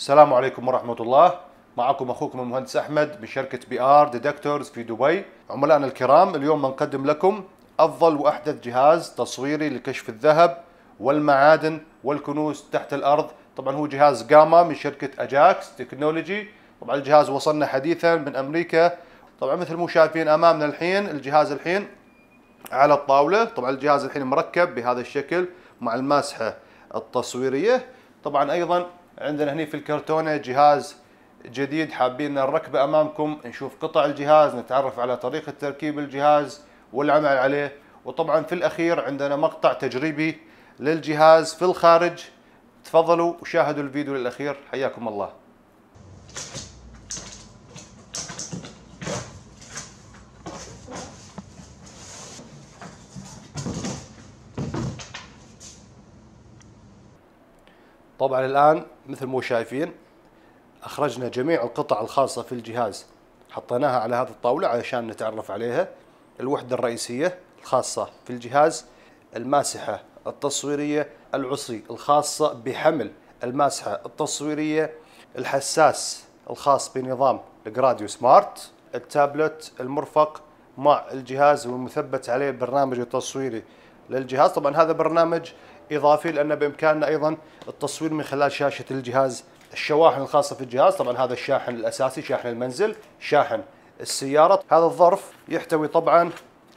السلام عليكم ورحمة الله معكم أخوكم المهندس أحمد من شركة بي آر ديدكتورز في دبي عملائنا الكرام اليوم بنقدم لكم أفضل وأحدث جهاز تصويري لكشف الذهب والمعادن والكنوز تحت الأرض طبعا هو جهاز جاما من شركة أجاكس تكنولوجي طبعا الجهاز وصلنا حديثا من أمريكا طبعا مثل مو شايفين أمامنا الحين الجهاز الحين على الطاولة طبعا الجهاز الحين مركب بهذا الشكل مع الماسحة التصويرية طبعا أيضا عندنا هنا في الكرتونة جهاز جديد حابين نركبه أمامكم نشوف قطع الجهاز نتعرف على طريقة تركيب الجهاز والعمل عليه وطبعا في الأخير عندنا مقطع تجريبي للجهاز في الخارج تفضلوا وشاهدوا الفيديو للأخير حياكم الله طبعا الآن مثل ما شايفين أخرجنا جميع القطع الخاصة في الجهاز حطيناها على هذه الطاولة علشان نتعرف عليها الوحدة الرئيسية الخاصة في الجهاز الماسحة التصويرية العصي الخاصة بحمل الماسحة التصويرية الحساس الخاص بنظام الجراديو سمارت التابلت المرفق مع الجهاز والمثبت عليه البرنامج التصويري للجهاز طبعا هذا برنامج اضافي لان بامكاننا ايضا التصوير من خلال شاشه الجهاز الشواحن الخاصه في الجهاز طبعا هذا الشاحن الاساسي شاحن المنزل شاحن السياره هذا الظرف يحتوي طبعا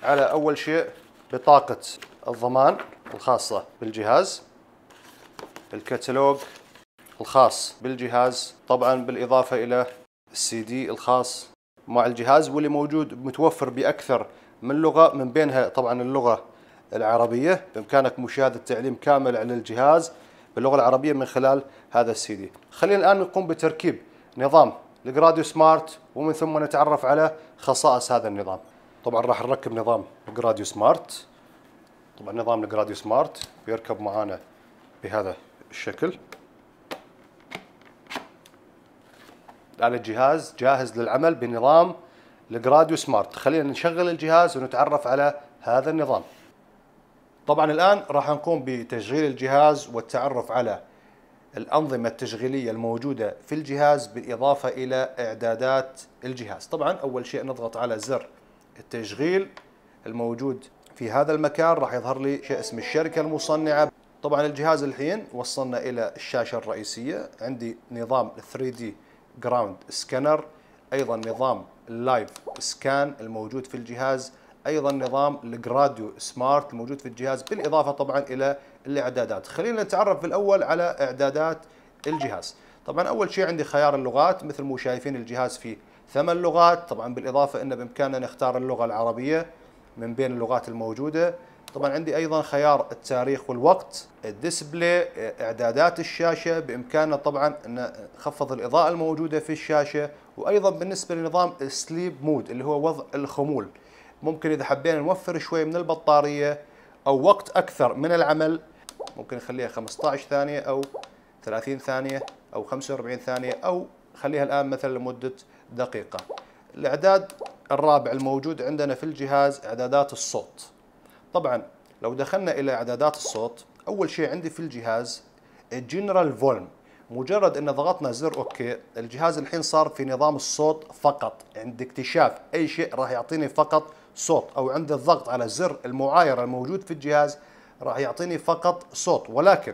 على اول شيء بطاقه الضمان الخاصه بالجهاز الكتالوج الخاص بالجهاز طبعا بالاضافه الى السي دي الخاص مع الجهاز واللي موجود متوفر باكثر من لغه من بينها طبعا اللغه العربية بإمكانك مشاهدة تعليم كامل على الجهاز باللغة العربية من خلال هذا السي دي خلينا الآن نقوم بتركيب نظام الجراديو سمارت ومن ثم نتعرف على خصائص هذا النظام طبعا راح نركب نظام الجراديو سمارت طبعا نظام الجراديو سمارت بيركب معانا بهذا الشكل الآن الجهاز جاهز للعمل بنظام الجراديو سمارت خلينا نشغل الجهاز ونتعرف على هذا النظام طبعا الآن راح نقوم بتشغيل الجهاز والتعرف على الأنظمة التشغيلية الموجودة في الجهاز بالإضافة إلى إعدادات الجهاز طبعا أول شيء نضغط على زر التشغيل الموجود في هذا المكان راح يظهر لي شيء اسم الشركة المصنعة طبعا الجهاز الحين وصلنا إلى الشاشة الرئيسية عندي نظام 3D جراوند سكانر أيضا نظام اللايف سكان الموجود في الجهاز ايضا نظام الجراديو سمارت الموجود في الجهاز بالاضافه طبعا الى الاعدادات خلينا نتعرف الاول على اعدادات الجهاز طبعا اول شيء عندي خيار اللغات مثل ما شايفين الجهاز فيه ثمان لغات طبعا بالاضافه انه بامكاننا نختار اللغه العربيه من بين اللغات الموجوده طبعا عندي ايضا خيار التاريخ والوقت الديسبلاي اعدادات الشاشه بامكاننا طبعا ان نخفض الاضاءه الموجوده في الشاشه وايضا بالنسبه لنظام السليب مود اللي هو وضع الخمول ممكن إذا حبينا نوفر شوي من البطارية أو وقت أكثر من العمل ممكن نخليها 15 ثانية أو 30 ثانية أو 45 ثانية أو خليها الآن مثلا لمدة دقيقة الإعداد الرابع الموجود عندنا في الجهاز إعدادات الصوت طبعا لو دخلنا إلى إعدادات الصوت أول شيء عندي في الجهاز الجنرال فولم مجرد ان ضغطنا زر اوكي الجهاز الحين صار في نظام الصوت فقط عند اكتشاف اي شيء راح يعطيني فقط صوت او عند الضغط على زر المعاير الموجود في الجهاز راح يعطيني فقط صوت ولكن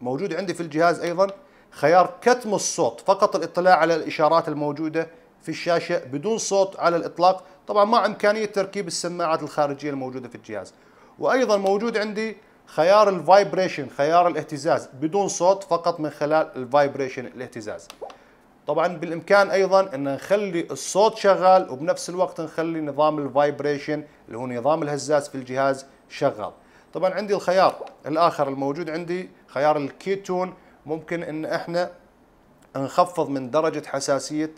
موجود عندي في الجهاز ايضا خيار كتم الصوت فقط الاطلاع على الاشارات الموجوده في الشاشه بدون صوت على الاطلاق طبعا مع امكانيه تركيب السماعات الخارجيه الموجوده في الجهاز وايضا موجود عندي خيار الفايبريشن خيار الاهتزاز بدون صوت فقط من خلال الفايبريشن الاهتزاز طبعا بالامكان ايضا ان نخلي الصوت شغال وبنفس الوقت نخلي نظام الفايبريشن اللي هو نظام الهزاز في الجهاز شغال طبعا عندي الخيار الاخر الموجود عندي خيار الكيتون ممكن ان احنا نخفض من درجه حساسيه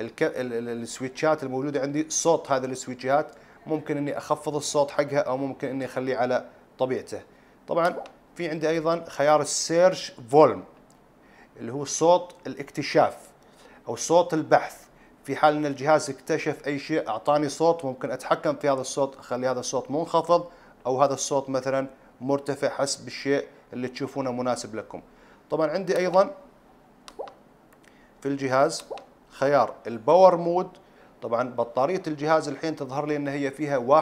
الك... السويتشات الموجوده عندي صوت هذه السويتشات ممكن اني اخفض الصوت حقها او ممكن اني اخليه على طبيعته طبعا في عندي ايضا خيار السيرش فولم اللي هو صوت الاكتشاف او صوت البحث في حال ان الجهاز اكتشف اي شيء اعطاني صوت ممكن اتحكم في هذا الصوت اخلي هذا الصوت منخفض او هذا الصوت مثلا مرتفع حسب الشيء اللي تشوفونه مناسب لكم طبعا عندي ايضا في الجهاز خيار الباور مود طبعا بطارية الجهاز الحين تظهر لي ان هي فيها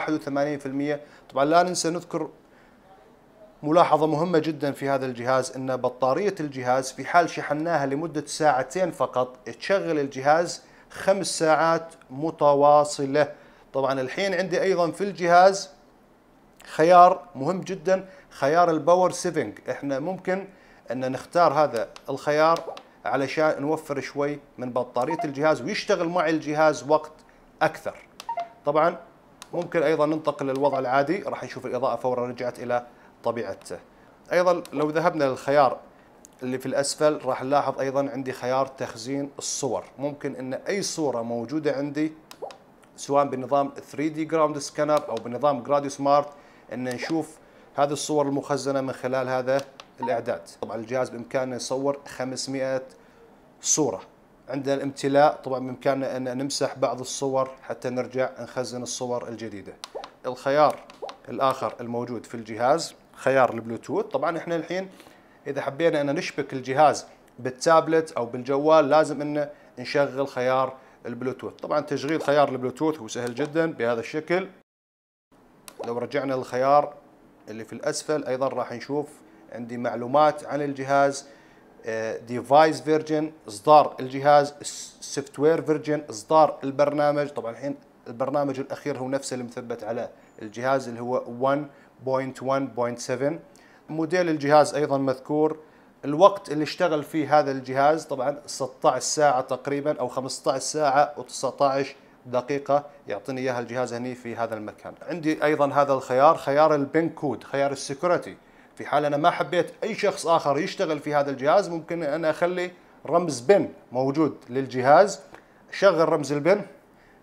81% طبعا لا ننسى نذكر ملاحظة مهمة جدا في هذا الجهاز أن بطارية الجهاز في حال شحناها لمدة ساعتين فقط تشغل الجهاز خمس ساعات متواصلة طبعا الحين عندي أيضا في الجهاز خيار مهم جدا خيار الباور سيفنج احنا ممكن أن نختار هذا الخيار علشان نوفر شوي من بطارية الجهاز ويشتغل معي الجهاز وقت أكثر طبعا ممكن أيضا ننتقل للوضع العادي راح نشوف الإضاءة فورا رجعت إلى طبيعته ايضا لو ذهبنا للخيار اللي في الاسفل راح نلاحظ ايضا عندي خيار تخزين الصور ممكن ان اي صوره موجوده عندي سواء بنظام 3 دي جراوند سكانر او بنظام جراديو سمارت ان نشوف هذه الصور المخزنه من خلال هذا الاعداد طبعا الجهاز بامكانه يصور 500 صوره عندنا الامتلاء طبعا بامكاننا ان نمسح بعض الصور حتى نرجع نخزن الصور الجديده الخيار الاخر الموجود في الجهاز خيار البلوتوث طبعا احنا الحين اذا حبينا ان نشبك الجهاز بالتابلت او بالجوال لازم ان نشغل خيار البلوتوث طبعا تشغيل خيار البلوتوث هو سهل جدا بهذا الشكل لو رجعنا للخيار اللي في الاسفل ايضا راح نشوف عندي معلومات عن الجهاز ديفايس آه، فيرجن اصدار الجهاز السوفت وير فيرجن اصدار البرنامج طبعا الحين البرنامج الاخير هو نفسه اللي مثبت على الجهاز اللي هو 1.7 موديل الجهاز ايضا مذكور الوقت اللي اشتغل فيه هذا الجهاز طبعا 16 ساعة تقريبا او 15 ساعة و19 دقيقة يعطيني اياها الجهاز هني في هذا المكان. عندي ايضا هذا الخيار خيار البن كود خيار السكيورتي في حال انا ما حبيت اي شخص اخر يشتغل في هذا الجهاز ممكن انا اخلي رمز بن موجود للجهاز شغل رمز البن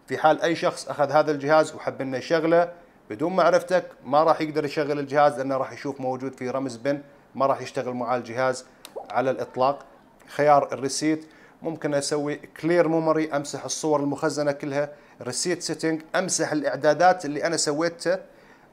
في حال اي شخص اخذ هذا الجهاز وحب انه يشغله بدون معرفتك ما راح يقدر يشغل الجهاز لانه راح يشوف موجود في رمز بن ما راح يشتغل مع الجهاز على الاطلاق خيار الريسيت ممكن اسوي كلير ميموري امسح الصور المخزنه كلها ريسيت سيتنج امسح الاعدادات اللي انا سويتها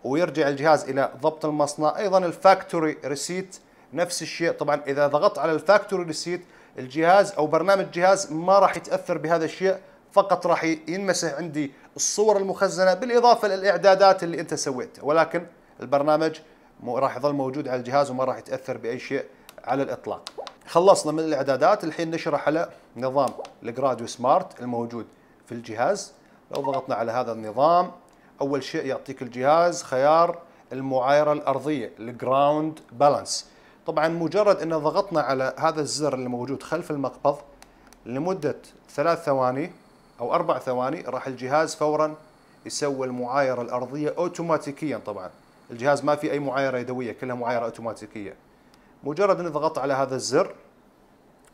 ويرجع الجهاز الى ضبط المصنع ايضا الفاكتوري ريسيت نفس الشيء طبعا اذا ضغطت على الفاكتوري ريسيت الجهاز او برنامج الجهاز ما راح يتاثر بهذا الشيء فقط راح ينمسح عندي الصور المخزنه بالاضافه للاعدادات اللي انت سويتها ولكن البرنامج راح يظل موجود على الجهاز وما راح يتاثر باي شيء على الاطلاق. خلصنا من الاعدادات الحين نشرح على نظام الجراديو سمارت الموجود في الجهاز. لو ضغطنا على هذا النظام اول شيء يعطيك الجهاز خيار المعايره الارضيه الجراوند بالانس. طبعا مجرد ان ضغطنا على هذا الزر اللي موجود خلف المقبض لمده ثلاث ثواني او اربع ثواني راح الجهاز فورا يسوي المعايره الارضيه اوتوماتيكيا طبعا الجهاز ما في اي معايره يدويه كلها معايره اوتوماتيكيه مجرد ضغطت على هذا الزر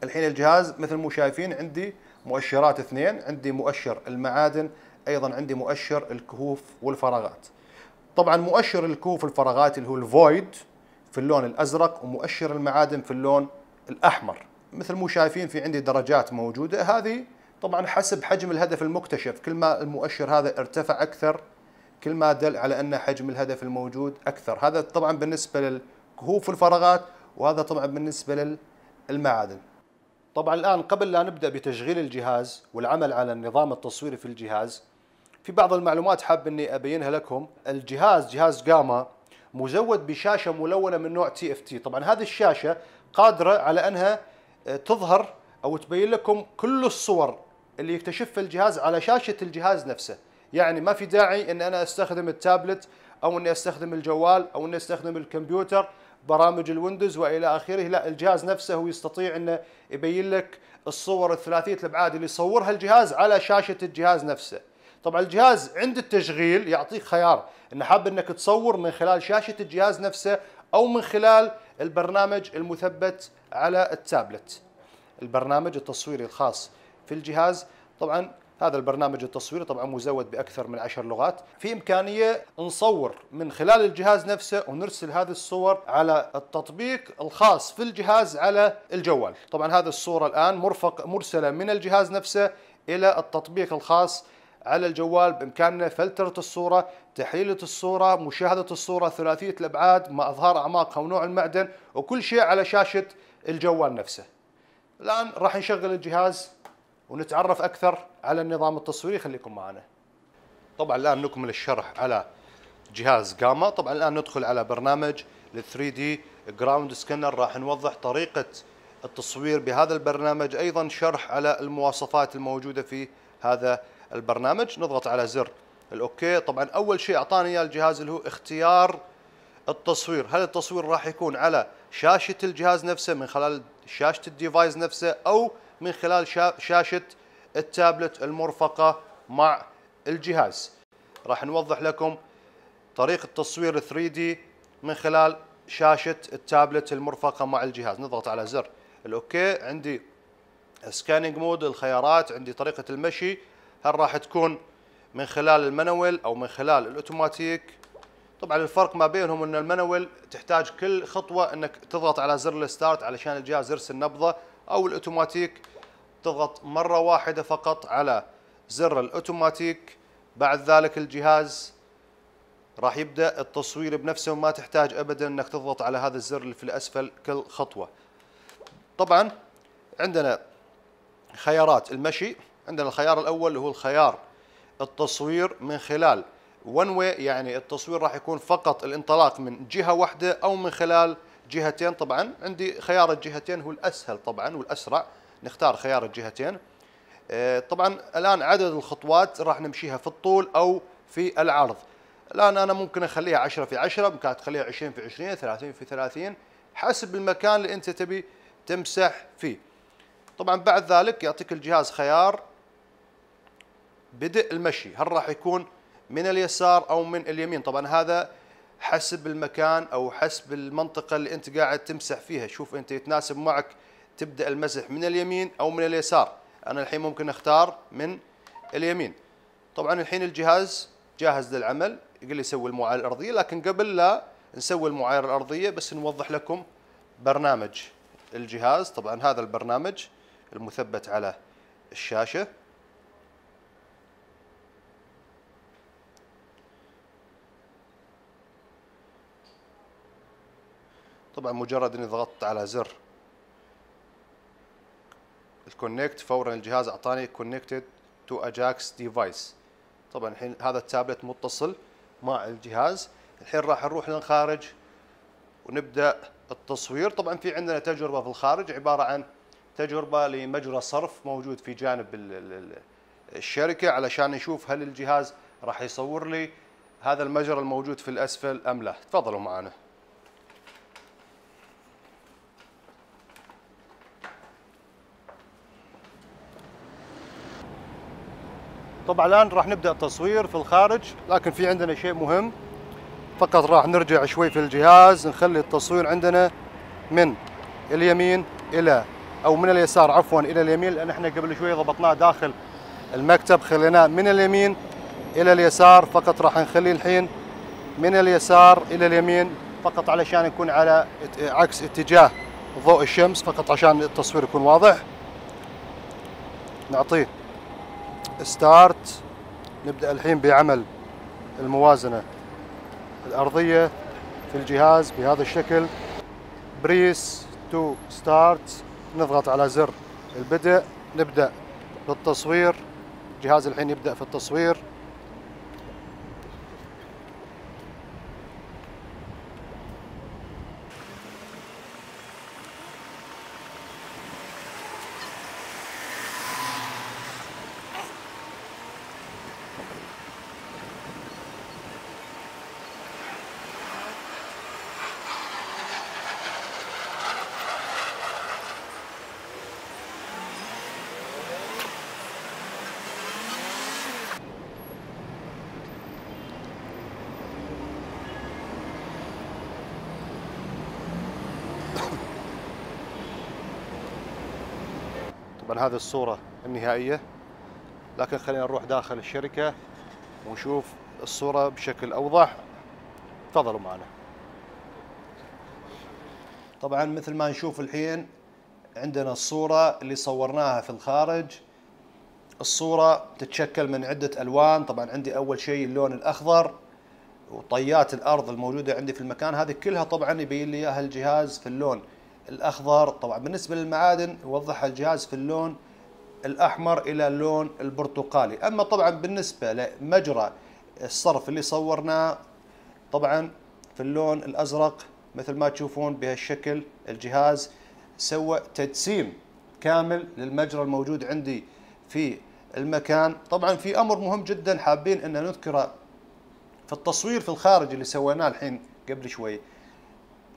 الحين الجهاز مثل ما شايفين عندي مؤشرات اثنين عندي مؤشر المعادن ايضا عندي مؤشر الكهوف والفراغات طبعا مؤشر الكهوف والفراغات اللي هو الفويد في اللون الازرق ومؤشر المعادن في اللون الاحمر مثل ما شايفين في عندي درجات موجوده هذه طبعا حسب حجم الهدف المكتشف كل ما المؤشر هذا ارتفع أكثر كل ما دل على أن حجم الهدف الموجود أكثر هذا طبعا بالنسبة للكهوف والفراغات وهذا طبعا بالنسبة للمعادن طبعا الآن قبل لا نبدأ بتشغيل الجهاز والعمل على النظام التصويري في الجهاز في بعض المعلومات حاب أني أبينها لكم الجهاز جهاز جاما مزود بشاشة ملونة من نوع تي اف تي طبعا هذه الشاشة قادرة على أنها آه، تظهر أو تبين لكم كل الصور اللي يكتشفه الجهاز على شاشه الجهاز نفسه يعني ما في داعي ان انا استخدم التابلت او اني استخدم الجوال او اني استخدم الكمبيوتر برامج الويندوز والى اخره لا الجهاز نفسه هو يستطيع انه يبين لك الصور الثلاثيه الابعاد اللي يصورها الجهاز على شاشه الجهاز نفسه طبعا الجهاز عند التشغيل يعطيك خيار ان حاب انك تصور من خلال شاشه الجهاز نفسه او من خلال البرنامج المثبت على التابلت البرنامج التصويري الخاص في الجهاز طبعا هذا البرنامج التصويري طبعا مزود باكثر من عشر لغات في امكانيه نصور من خلال الجهاز نفسه ونرسل هذه الصور على التطبيق الخاص في الجهاز على الجوال طبعا هذه الصوره الان مرفق مرسله من الجهاز نفسه الى التطبيق الخاص على الجوال بامكاننا فلتره الصوره تحليله الصوره مشاهده الصوره ثلاثيه الابعاد مع اظهار اعماقها ونوع المعدن وكل شيء على شاشه الجوال نفسه الان راح نشغل الجهاز ونتعرف أكثر على النظام التصويري خليكم معنا طبعا الآن نكمل الشرح على جهاز جاما طبعا الآن ندخل على برنامج لل 3 دي جراوند سكانر راح نوضح طريقة التصوير بهذا البرنامج أيضا شرح على المواصفات الموجودة في هذا البرنامج نضغط على زر الأوكي طبعا أول شيء أعطاني إياه الجهاز اللي هو اختيار التصوير هل التصوير راح يكون على شاشة الجهاز نفسه من خلال شاشة الديفايس نفسه أو من خلال شاشة التابلت المرفقة مع الجهاز راح نوضح لكم طريقة تصوير 3D من خلال شاشة التابلت المرفقة مع الجهاز نضغط على زر الأوكي عندي سكانينج مود الخيارات عندي طريقة المشي هل راح تكون من خلال المنول أو من خلال الأوتوماتيك طبعا الفرق ما بينهم أن المنول تحتاج كل خطوة أنك تضغط على زر الستارت علشان الجهاز يرسل نبضة او الاوتوماتيك تضغط مره واحده فقط على زر الاوتوماتيك بعد ذلك الجهاز راح يبدا التصوير بنفسه وما تحتاج ابدا انك تضغط على هذا الزر اللي في الاسفل كل خطوه طبعا عندنا خيارات المشي عندنا الخيار الاول اللي هو الخيار التصوير من خلال ون واي يعني التصوير راح يكون فقط الانطلاق من جهه واحده او من خلال جهتين طبعا عندي خيار الجهتين هو الأسهل طبعا والأسرع نختار خيار الجهتين آه، طبعا الآن عدد الخطوات راح نمشيها في الطول أو في العرض الآن أنا ممكن أخليها 10 في 10 ممكن تخليها 20 في 20 30 في 30 حسب المكان اللي أنت تبي تمسح فيه طبعا بعد ذلك يعطيك الجهاز خيار بدء المشي هل راح يكون من اليسار أو من اليمين طبعا هذا حسب المكان او حسب المنطقه اللي انت قاعد تمسح فيها شوف انت يتناسب معك تبدا المسح من اليمين او من اليسار انا الحين ممكن اختار من اليمين طبعا الحين الجهاز جاهز للعمل يقول لي سوي المعايره الارضيه لكن قبل لا نسوي المعايره الارضيه بس نوضح لكم برنامج الجهاز طبعا هذا البرنامج المثبت على الشاشه طبعا مجرد اني ضغطت على زر الكونكت فورا الجهاز اعطاني كونكتد تو اجاكس ديفايس طبعا الحين هذا التابلت متصل مع الجهاز الحين راح نروح للخارج ونبدا التصوير طبعا في عندنا تجربه في الخارج عباره عن تجربه لمجرى صرف موجود في جانب الشركه علشان نشوف هل الجهاز راح يصور لي هذا المجرى الموجود في الاسفل ام لا تفضلوا معنا طبعا الان راح نبدا التصوير في الخارج لكن في عندنا شيء مهم فقط راح نرجع شوي في الجهاز نخلي التصوير عندنا من اليمين الى او من اليسار عفوا الى اليمين لان احنا قبل شوي ضبطناه داخل المكتب خليناه من اليمين الى اليسار فقط راح نخليه الحين من اليسار الى اليمين فقط علشان يكون على عكس اتجاه ضوء الشمس فقط عشان التصوير يكون واضح نعطيه ستارت نبدأ الحين بعمل الموازنة الأرضية في الجهاز بهذا الشكل بريس تو ستارت نضغط على زر البدء نبدأ بالتصوير الجهاز الحين يبدأ في التصوير طبعا هذه الصورة النهائية لكن خلينا نروح داخل الشركة ونشوف الصورة بشكل أوضح تفضلوا معنا طبعا مثل ما نشوف الحين عندنا الصورة اللي صورناها في الخارج الصورة تتشكل من عدة ألوان طبعا عندي أول شيء اللون الأخضر وطيات الأرض الموجودة عندي في المكان هذه كلها طبعا يبين لي إياها الجهاز في اللون الأخضر طبعا بالنسبة للمعادن يوضحها الجهاز في اللون الأحمر إلى اللون البرتقالي أما طبعا بالنسبة لمجرى الصرف اللي صورناه طبعا في اللون الأزرق مثل ما تشوفون بهالشكل الجهاز سوى تجسيم كامل للمجرى الموجود عندي في المكان طبعا في أمر مهم جدا حابين أن نذكره في التصوير في الخارج اللي سويناه الحين قبل شوي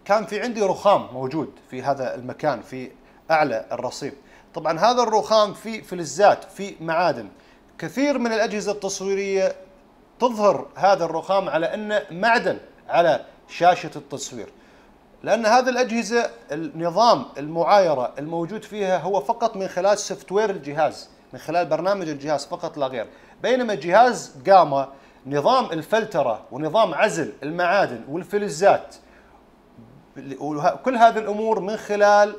كان في عندي رخام موجود في هذا المكان في اعلى الرصيف طبعا هذا الرخام في فلزات في معادن كثير من الاجهزه التصويريه تظهر هذا الرخام على انه معدن على شاشه التصوير لان هذه الاجهزه النظام المعايره الموجود فيها هو فقط من خلال سوفت وير الجهاز من خلال برنامج الجهاز فقط لا غير بينما جهاز جاما نظام الفلتره ونظام عزل المعادن والفلزات كل هذه الامور من خلال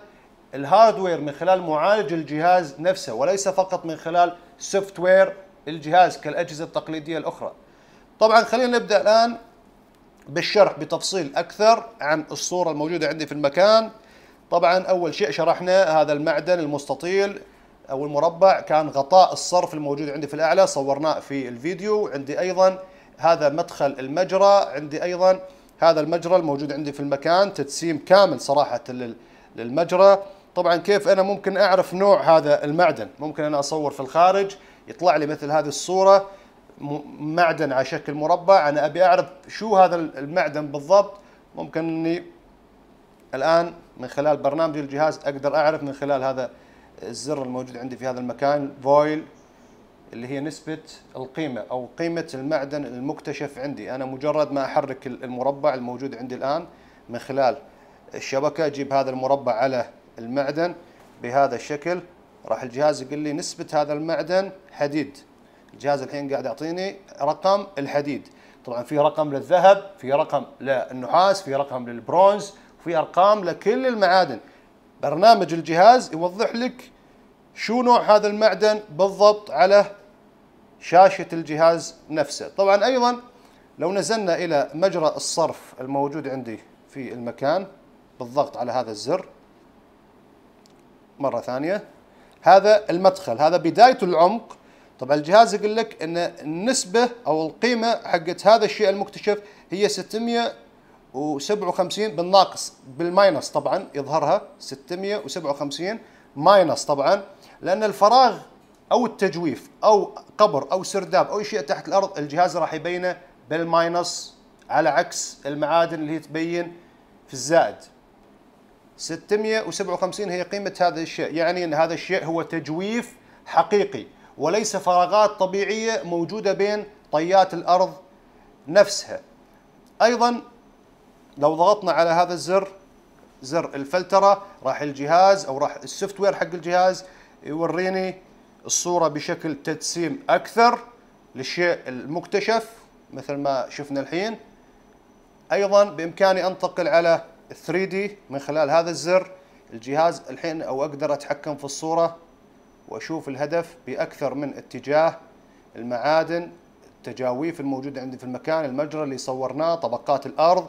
الهاردوير من خلال معالج الجهاز نفسه وليس فقط من خلال سوفت وير الجهاز كالاجهزه التقليديه الاخرى. طبعا خلينا نبدا الان بالشرح بتفصيل اكثر عن الصوره الموجوده عندي في المكان. طبعا اول شيء شرحنا هذا المعدن المستطيل او المربع كان غطاء الصرف الموجود عندي في الاعلى صورناه في الفيديو، عندي ايضا هذا مدخل المجرى، عندي ايضا هذا المجرى الموجود عندي في المكان تجسيم كامل صراحة للمجرى طبعا كيف أنا ممكن أعرف نوع هذا المعدن ممكن أنا أصور في الخارج يطلع لي مثل هذه الصورة معدن على شكل مربع أنا أبي أعرف شو هذا المعدن بالضبط ممكن أني الآن من خلال برنامج الجهاز أقدر أعرف من خلال هذا الزر الموجود عندي في هذا المكان فويل اللي هي نسبة القيمة أو قيمة المعدن المكتشف عندي أنا مجرد ما أحرك المربع الموجود عندي الآن من خلال الشبكة أجيب هذا المربع على المعدن بهذا الشكل راح الجهاز يقول لي نسبة هذا المعدن حديد الجهاز الحين قاعد يعطيني رقم الحديد طبعا في رقم للذهب في رقم للنحاس في رقم للبرونز في أرقام لكل المعادن برنامج الجهاز يوضح لك شو نوع هذا المعدن بالضبط على شاشة الجهاز نفسه طبعا أيضا لو نزلنا إلى مجرى الصرف الموجود عندي في المكان بالضغط على هذا الزر مرة ثانية هذا المدخل هذا بداية العمق طبعا الجهاز يقول لك أن النسبة أو القيمة حقت هذا الشيء المكتشف هي 657 بالناقص بالماينس طبعا يظهرها 657 ماينس طبعا لأن الفراغ او التجويف او قبر او سرداب او شيء تحت الارض الجهاز راح يبينه بالماينس على عكس المعادن اللي هي تبين في الزائد 657 هي قيمة هذا الشيء يعني أن هذا الشيء هو تجويف حقيقي وليس فراغات طبيعية موجودة بين طيات الأرض نفسها أيضا لو ضغطنا على هذا الزر زر الفلترة راح الجهاز أو راح السوفت وير حق الجهاز يوريني الصورة بشكل تجسيم أكثر للشيء المكتشف مثل ما شفنا الحين أيضا بإمكاني أنتقل على 3D من خلال هذا الزر الجهاز الحين أو أقدر أتحكم في الصورة وأشوف الهدف بأكثر من اتجاه المعادن التجاويف الموجودة عندي في المكان المجرى اللي صورناه طبقات الأرض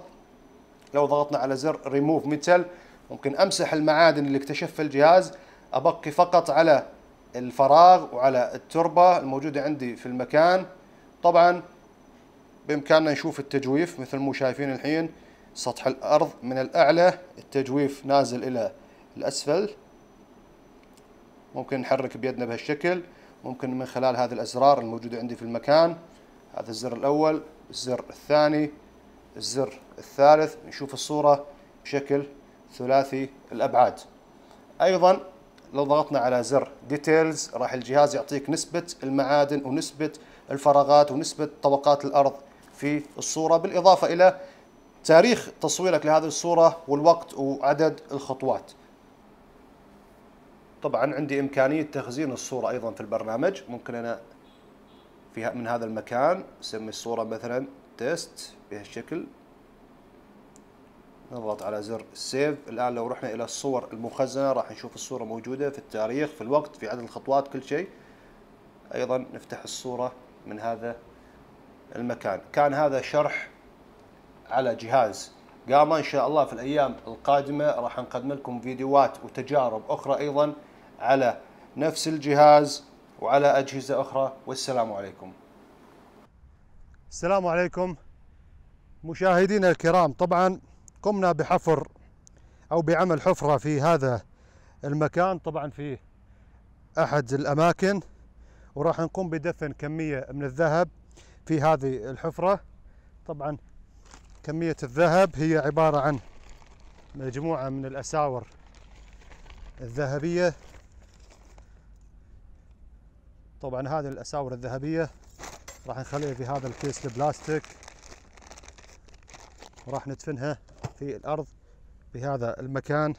لو ضغطنا على زر ريموف ميتال ممكن أمسح المعادن اللي اكتشفها الجهاز أبقي فقط على الفراغ وعلى التربة الموجودة عندي في المكان طبعا بإمكاننا نشوف التجويف مثل ما شايفين الحين سطح الأرض من الأعلى التجويف نازل إلى الأسفل ممكن نحرك بيدنا بهالشكل ممكن من خلال هذه الأزرار الموجودة عندي في المكان هذا الزر الأول الزر الثاني الزر الثالث نشوف الصورة بشكل ثلاثي الأبعاد أيضا لو ضغطنا على زر ديتيلز راح الجهاز يعطيك نسبة المعادن ونسبة الفراغات ونسبة طبقات الأرض في الصورة بالإضافة إلى تاريخ تصويرك لهذه الصورة والوقت وعدد الخطوات طبعا عندي إمكانية تخزين الصورة أيضا في البرنامج ممكن أنا فيها من هذا المكان أسمي الصورة مثلا تيست بهالشكل نضغط على زر سيف الان لو رحنا الى الصور المخزنه راح نشوف الصوره موجوده في التاريخ في الوقت في عدد الخطوات كل شيء ايضا نفتح الصوره من هذا المكان كان هذا شرح على جهاز قاما ان شاء الله في الايام القادمه راح نقدم لكم فيديوهات وتجارب اخرى ايضا على نفس الجهاز وعلى اجهزه اخرى والسلام عليكم السلام عليكم مشاهدينا الكرام طبعا قمنا بحفر أو بعمل حفرة في هذا المكان طبعا في أحد الأماكن وراح نقوم بدفن كمية من الذهب في هذه الحفرة طبعا كمية الذهب هي عبارة عن مجموعة من الأساور الذهبية طبعا هذه الأساور الذهبية راح نخليها في هذا الكيس البلاستيك وراح ندفنها في الأرض بهذا المكان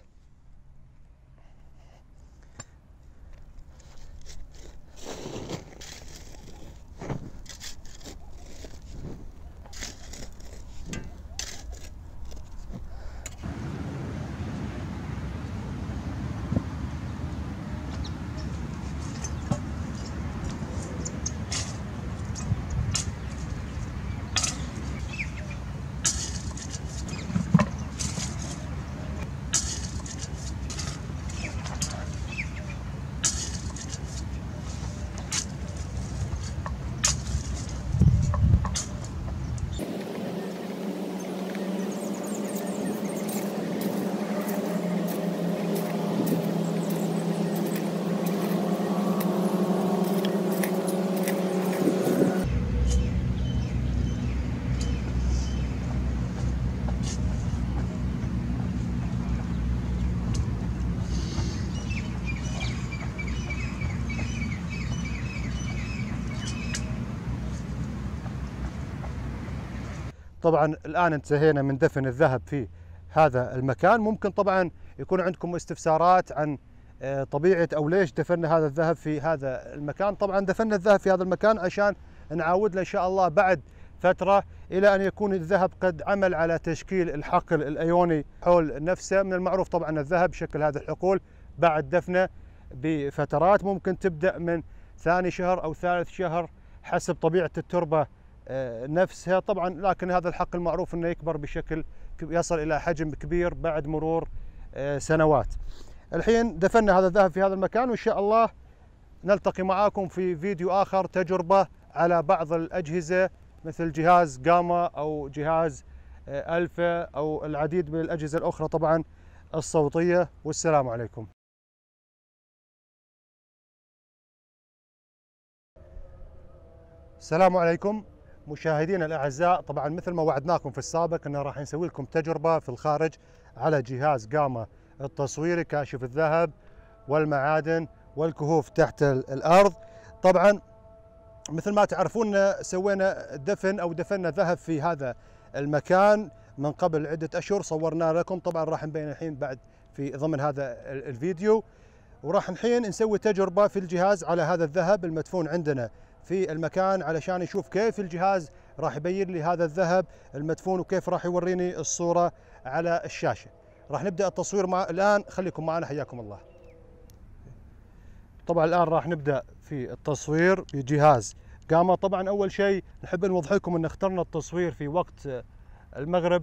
طبعا الآن انتهينا من دفن الذهب في هذا المكان ممكن طبعا يكون عندكم استفسارات عن آه، طبيعة أو ليش دفنا هذا الذهب في هذا المكان طبعا دفنا الذهب في هذا المكان عشان نعاود له إن شاء الله بعد فترة إلى أن يكون الذهب قد عمل على تشكيل الحقل الأيوني حول نفسه من المعروف طبعا الذهب شكل هذه الحقول بعد دفنه بفترات ممكن تبدأ من ثاني شهر أو ثالث شهر حسب طبيعة التربة آه، نفسها طبعا لكن هذا الحق المعروف انه يكبر بشكل يصل الى حجم كبير بعد مرور آه، سنوات. الحين دفنا هذا الذهب في هذا المكان وان شاء الله نلتقي معاكم في فيديو اخر تجربه على بعض الاجهزه مثل جهاز جاما او جهاز آه، الفا او العديد من الاجهزه الاخرى طبعا الصوتيه والسلام عليكم. السلام عليكم مشاهدينا الاعزاء طبعا مثل ما وعدناكم في السابق ان راح نسوي لكم تجربه في الخارج على جهاز قامه التصويري كاشف الذهب والمعادن والكهوف تحت الارض طبعا مثل ما تعرفون سوينا دفن او دفنا ذهب في هذا المكان من قبل عده اشهر صورنا لكم طبعا راح نبين الحين بعد في ضمن هذا الفيديو وراح الحين نسوي تجربه في الجهاز على هذا الذهب المدفون عندنا في المكان علشان يشوف كيف الجهاز راح يبين لي هذا الذهب المدفون وكيف راح يوريني الصورة على الشاشة راح نبدأ التصوير مع الآن خليكم معنا حياكم الله طبعا الآن راح نبدأ في التصوير بجهاز قامة طبعا أول شيء نحب نوضح لكم أن اخترنا التصوير في وقت المغرب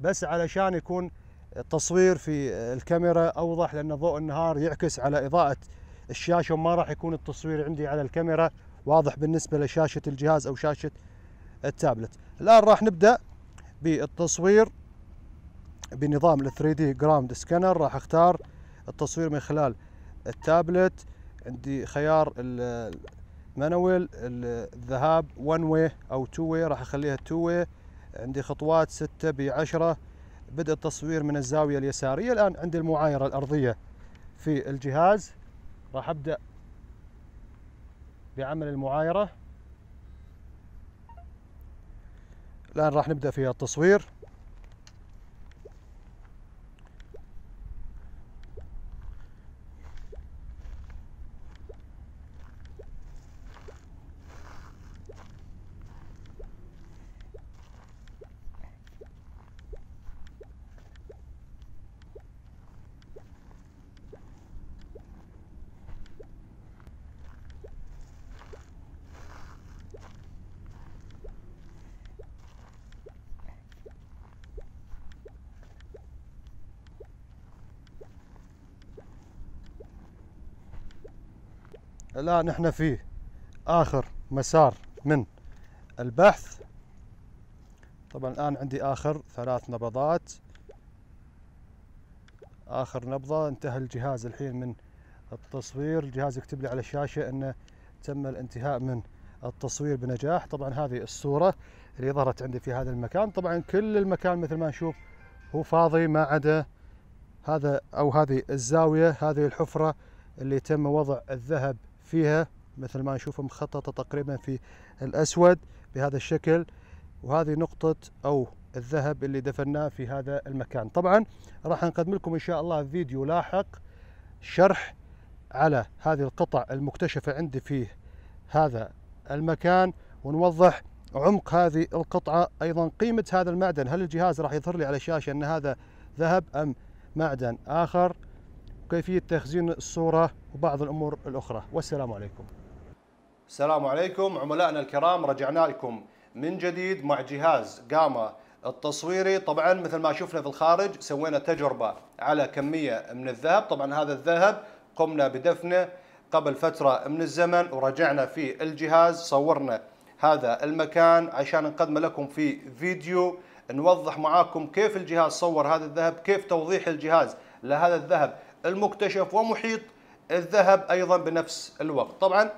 بس علشان يكون التصوير في الكاميرا أوضح لأن ضوء النهار يعكس على إضاءة الشاشة وما راح يكون التصوير عندي على الكاميرا واضح بالنسبه لشاشه الجهاز او شاشه التابلت الان راح نبدا بالتصوير بنظام ال 3 دي جراوند سكانر راح اختار التصوير من خلال التابلت عندي خيار المانويل الذهاب 1 واي او 2 واي راح اخليها 2 واي عندي خطوات 6 ب 10 بدء التصوير من الزاويه اليساريه الان عندي المعايره الارضيه في الجهاز راح ابدا بعمل المعايرة الآن راح نبدأ في التصوير الآن احنا في آخر مسار من البحث طبعا الآن عندي آخر ثلاث نبضات آخر نبضة انتهى الجهاز الحين من التصوير الجهاز يكتب لي على الشاشة أنه تم الانتهاء من التصوير بنجاح طبعا هذه الصورة اللي ظهرت عندي في هذا المكان طبعا كل المكان مثل ما نشوف هو فاضي ما عدا هذا أو هذه الزاوية هذه الحفرة اللي تم وضع الذهب فيها مثل ما نشوفها مخططة تقريبا في الأسود بهذا الشكل وهذه نقطة أو الذهب اللي دفناه في هذا المكان طبعا راح نقدم لكم إن شاء الله فيديو لاحق شرح على هذه القطع المكتشفة عندي في هذا المكان ونوضح عمق هذه القطعة أيضا قيمة هذا المعدن هل الجهاز راح يظهر لي على الشاشة أن هذا ذهب أم معدن آخر وكيفية تخزين الصورة وبعض الأمور الأخرى والسلام عليكم السلام عليكم عملائنا الكرام رجعنا لكم من جديد مع جهاز جاما التصويري طبعا مثل ما شفنا في الخارج سوينا تجربة على كمية من الذهب طبعا هذا الذهب قمنا بدفنه قبل فترة من الزمن ورجعنا في الجهاز صورنا هذا المكان عشان نقدمه لكم في فيديو نوضح معاكم كيف الجهاز صور هذا الذهب كيف توضيح الجهاز لهذا الذهب المكتشف ومحيط الذهب أيضا بنفس الوقت طبعا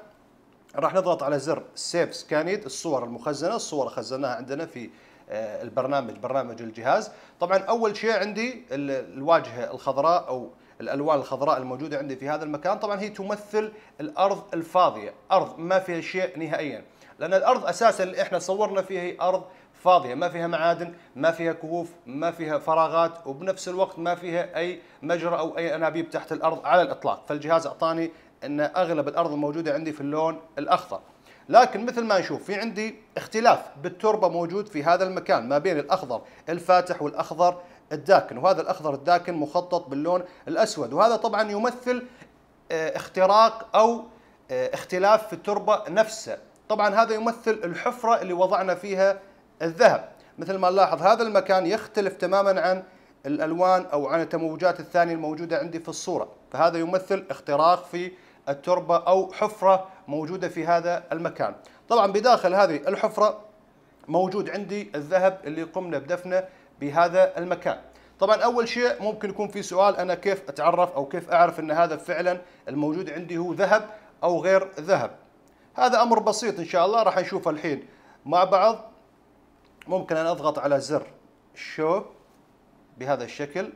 راح نضغط على زر سيف سكانيد الصور المخزنة الصور خزناها عندنا في آه، البرنامج برنامج الجهاز طبعا أول شيء عندي الواجهة الخضراء أو الالوان الخضراء الموجوده عندي في هذا المكان طبعا هي تمثل الارض الفاضيه ارض ما فيها شيء نهائيا لان الارض اساسا اللي احنا صورنا فيها هي ارض فاضيه ما فيها معادن ما فيها كهوف ما فيها فراغات وبنفس الوقت ما فيها اي مجرى او اي انابيب تحت الارض على الاطلاق فالجهاز اعطاني ان اغلب الارض الموجوده عندي في اللون الاخضر لكن مثل ما نشوف في عندي اختلاف بالتربه موجود في هذا المكان ما بين الاخضر الفاتح والاخضر الداكن وهذا الاخضر الداكن مخطط باللون الاسود وهذا طبعا يمثل آه، اختراق او آه، اختلاف في التربه نفسها طبعا هذا يمثل الحفره اللي وضعنا فيها الذهب مثل ما نلاحظ هذا المكان يختلف تماما عن الألوان أو عن التموجات الثانية الموجودة عندي في الصورة فهذا يمثل اختراق في التربة أو حفرة موجودة في هذا المكان طبعا بداخل هذه الحفرة موجود عندي الذهب اللي قمنا بدفنه بهذا المكان طبعا اول شيء ممكن يكون في سؤال انا كيف اتعرف او كيف اعرف ان هذا فعلا الموجود عندي هو ذهب او غير ذهب هذا امر بسيط ان شاء الله راح نشوفه الحين مع بعض ممكن ان أضغط على زر شو بهذا الشكل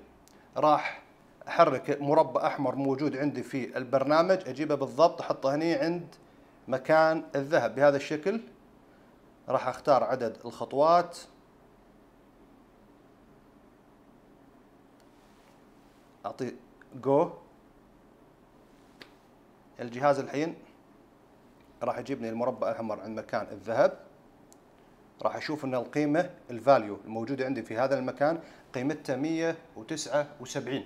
راح أحرك مربع أحمر موجود عندي في البرنامج أجيبه بالضبط أحطه هنا عند مكان الذهب بهذا الشكل راح أختار عدد الخطوات أعطي جو الجهاز الحين راح يجيبني المربع الأحمر عند مكان الذهب راح اشوف ان القيمه الفاليو الموجوده عندي في هذا المكان قيمتها 179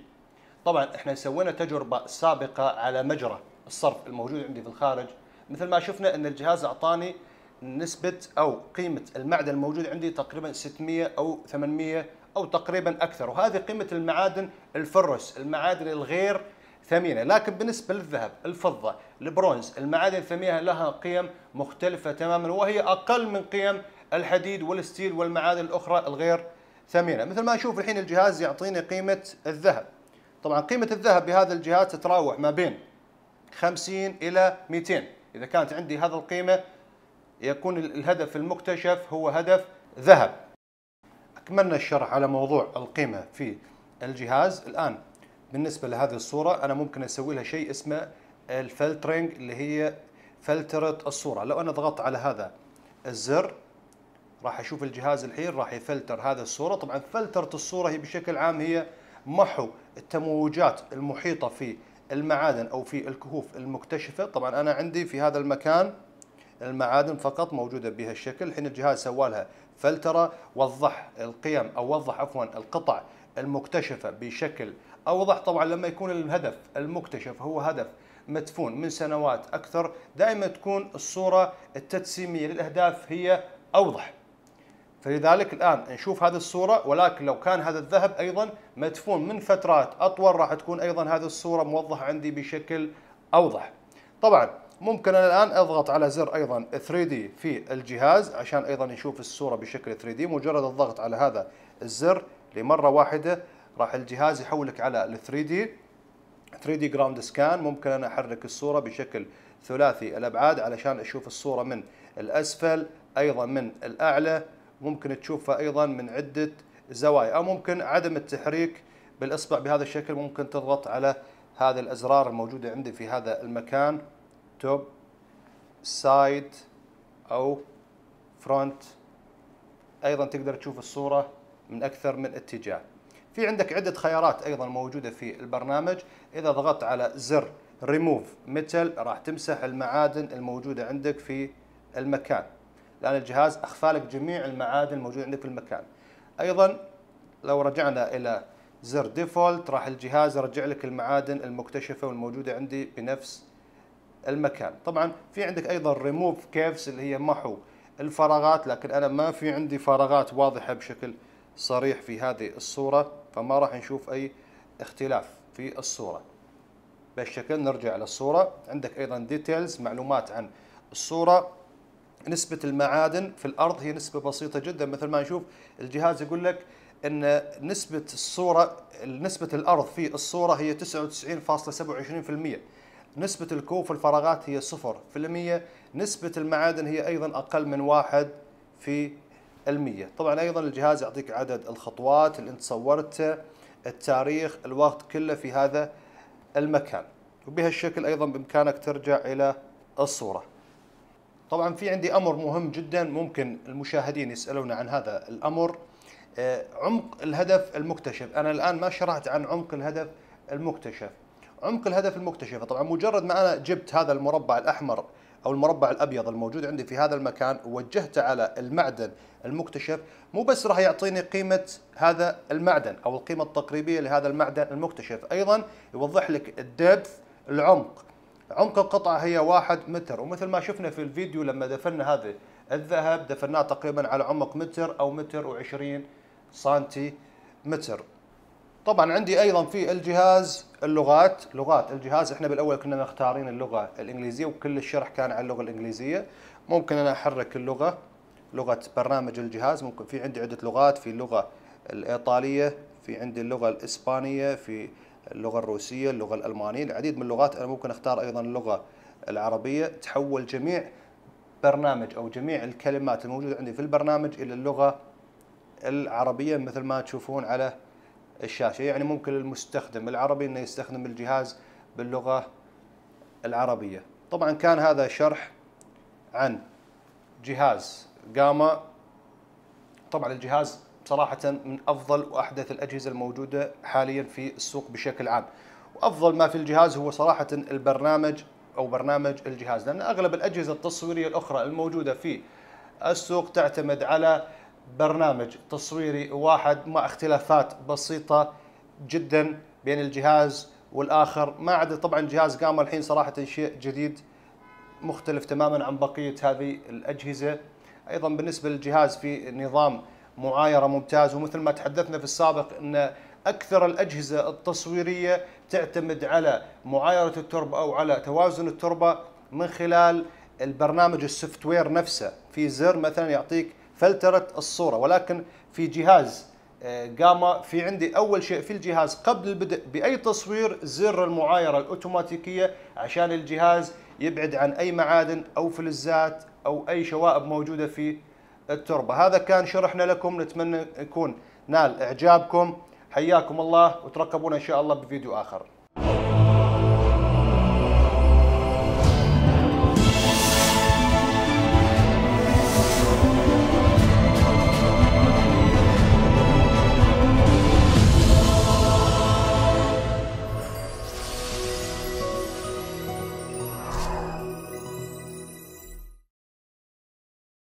طبعا احنا سوينا تجربه سابقه على مجرى الصرف الموجود عندي في الخارج مثل ما شفنا ان الجهاز اعطاني نسبه او قيمه المعدن الموجود عندي تقريبا 600 او 800 او تقريبا اكثر وهذه قيمه المعادن الفرس المعادن الغير ثمينة لكن بالنسبة للذهب الفضة البرونز المعادن الثمينة لها قيم مختلفة تماما وهي أقل من قيم الحديد والستيل والمعادن الاخرى الغير ثمينه مثل ما اشوف الحين الجهاز يعطيني قيمه الذهب طبعا قيمه الذهب بهذا الجهاز تتراوح ما بين 50 الى 200 اذا كانت عندي هذا القيمه يكون الهدف المكتشف هو هدف ذهب اكملنا الشرح على موضوع القيمه في الجهاز الان بالنسبه لهذه الصوره انا ممكن اسوي لها شيء اسمه الفلترنج اللي هي فلتره الصوره لو انا ضغطت على هذا الزر راح اشوف الجهاز الحين راح يفلتر هذا الصوره طبعا فلتره الصوره هي بشكل عام هي محو التموجات المحيطه في المعادن او في الكهوف المكتشفه طبعا انا عندي في هذا المكان المعادن فقط موجوده بهالشكل الحين الجهاز سوى لها فلتره وضح القيم او وضح عفوا القطع المكتشفه بشكل اوضح طبعا لما يكون الهدف المكتشف هو هدف مدفون من سنوات اكثر دائما تكون الصوره التجسيميه للاهداف هي اوضح فلذلك الآن نشوف هذه الصورة ولكن لو كان هذا الذهب أيضا مدفون من فترات أطول راح تكون أيضا هذه الصورة موضحة عندي بشكل أوضح طبعا ممكن أنا الآن أضغط على زر أيضا 3D في الجهاز عشان أيضا نشوف الصورة بشكل 3D مجرد الضغط على هذا الزر لمرة واحدة راح الجهاز يحولك على ال 3D 3D جراوند سكان ممكن أنا أحرك الصورة بشكل ثلاثي الأبعاد علشان أشوف الصورة من الأسفل أيضا من الأعلى ممكن تشوفها ايضا من عده زوايا او ممكن عدم التحريك بالاصبع بهذا الشكل ممكن تضغط على هذه الازرار الموجوده عندي في هذا المكان توب سايد او فرونت ايضا تقدر تشوف الصوره من اكثر من اتجاه في عندك عده خيارات ايضا موجوده في البرنامج اذا ضغطت على زر ريموف ميتال راح تمسح المعادن الموجوده عندك في المكان لان الجهاز اخفى لك جميع المعادن الموجوده عندك في المكان ايضا لو رجعنا الى زر ديفولت راح الجهاز يرجع لك المعادن المكتشفه والموجوده عندي بنفس المكان طبعا في عندك ايضا ريموف كيفس اللي هي محو الفراغات لكن انا ما في عندي فراغات واضحه بشكل صريح في هذه الصوره فما راح نشوف اي اختلاف في الصوره بالشكل نرجع للصوره عندك ايضا ديتيلز معلومات عن الصوره نسبة المعادن في الأرض هي نسبة بسيطة جدا مثل ما نشوف الجهاز يقول لك أن نسبة الصورة نسبة الأرض في الصورة هي 99.27% نسبة الكوف في الفراغات هي 0% نسبة المعادن هي أيضا أقل من 1 في المية طبعا أيضا الجهاز يعطيك عدد الخطوات اللي أنت صورته التاريخ الوقت كله في هذا المكان وبهالشكل أيضا بإمكانك ترجع إلى الصورة طبعا في عندي امر مهم جدا ممكن المشاهدين يسالون عن هذا الامر آه، عمق الهدف المكتشف انا الان ما شرحت عن عمق الهدف المكتشف عمق الهدف المكتشف طبعا مجرد ما انا جبت هذا المربع الاحمر او المربع الابيض الموجود عندي في هذا المكان ووجهته على المعدن المكتشف مو بس راح يعطيني قيمه هذا المعدن او القيمه التقريبيه لهذا المعدن المكتشف ايضا يوضح لك الدبث العمق عمق القطعة هي واحد متر ومثل ما شفنا في الفيديو لما دفنا هذا الذهب دفناه تقريبا على عمق متر أو متر وعشرين سنتي متر طبعا عندي ايضا في الجهاز اللغات لغات الجهاز احنا بالاول كنا مختارين اللغه الانجليزيه وكل الشرح كان على اللغه الانجليزيه ممكن انا احرك اللغه لغه برنامج الجهاز ممكن في عندي عده لغات في اللغه الايطاليه في عندي اللغه الاسبانيه في اللغه الروسيه اللغه الالمانيه العديد من اللغات انا ممكن اختار ايضا اللغه العربيه تحول جميع برنامج او جميع الكلمات الموجوده عندي في البرنامج الى اللغه العربيه مثل ما تشوفون على الشاشه يعني ممكن المستخدم العربي انه يستخدم الجهاز باللغه العربيه طبعا كان هذا شرح عن جهاز جاما طبعا الجهاز صراحة من أفضل وأحدث الأجهزة الموجودة حاليا في السوق بشكل عام وأفضل ما في الجهاز هو صراحة البرنامج أو برنامج الجهاز لأن أغلب الأجهزة التصويرية الأخرى الموجودة في السوق تعتمد على برنامج تصويري واحد مع اختلافات بسيطة جدا بين الجهاز والآخر ما عدا طبعا جهاز قام الحين صراحة شيء جديد مختلف تماما عن بقية هذه الأجهزة أيضا بالنسبة للجهاز في نظام معايره ممتاز ومثل ما تحدثنا في السابق ان اكثر الاجهزه التصويريه تعتمد على معايره التربه او على توازن التربه من خلال البرنامج السوفت وير نفسه في زر مثلا يعطيك فلتره الصوره ولكن في جهاز آه، جاما في عندي اول شيء في الجهاز قبل البدء باي تصوير زر المعايره الاوتوماتيكيه عشان الجهاز يبعد عن اي معادن او فلزات او اي شوائب موجوده في التربة هذا كان شرحنا لكم نتمنى يكون نال إعجابكم حياكم الله وترقبونا إن شاء الله بفيديو آخر